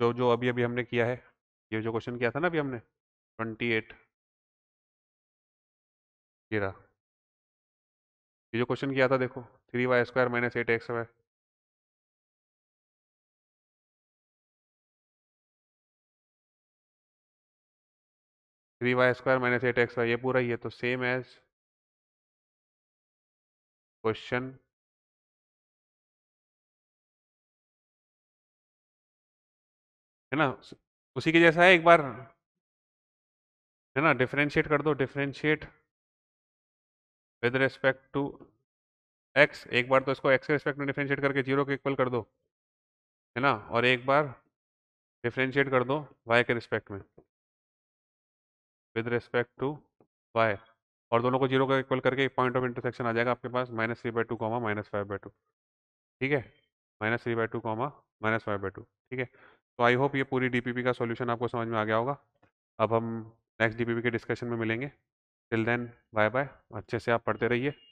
तो जो जो अभी अभी हमने किया है ये जो क्वेश्चन किया था ना अभी हमने ट्वेंटी एट जीरा ये जो क्वेश्चन किया था देखो three y square minus eight x y three y square minus eight x y ये पूरा ही है तो सेम एज क्वेश्चन है ना उसी के जैसा है एक बार है ना डिफ्रेंशिएट कर दो differentiate with respect to x एक बार तो इसको एक्स के रिस्पेक्ट में डिफ्रेंशिएट करके जीरो के इक्वल कर दो है ना और एक बार डिफ्रेंशिएट कर दो वाई के रिस्पेक्ट में विद रिस्पेक्ट टू वाई और दोनों को जीरो का इक्वल करके एक पॉइंट ऑफ इंटरसेक्शन आ जाएगा आपके पास minus three by two comma minus five by two ठीक है minus three by two comma minus five by two ठीक है तो आई होप ये पूरी डीपीपी का सॉल्यूशन आपको समझ में आ गया होगा अब हम नेक्स्ट डीपीपी के डिस्कशन में मिलेंगे टिल देन बाय बाय अच्छे से आप पढ़ते रहिए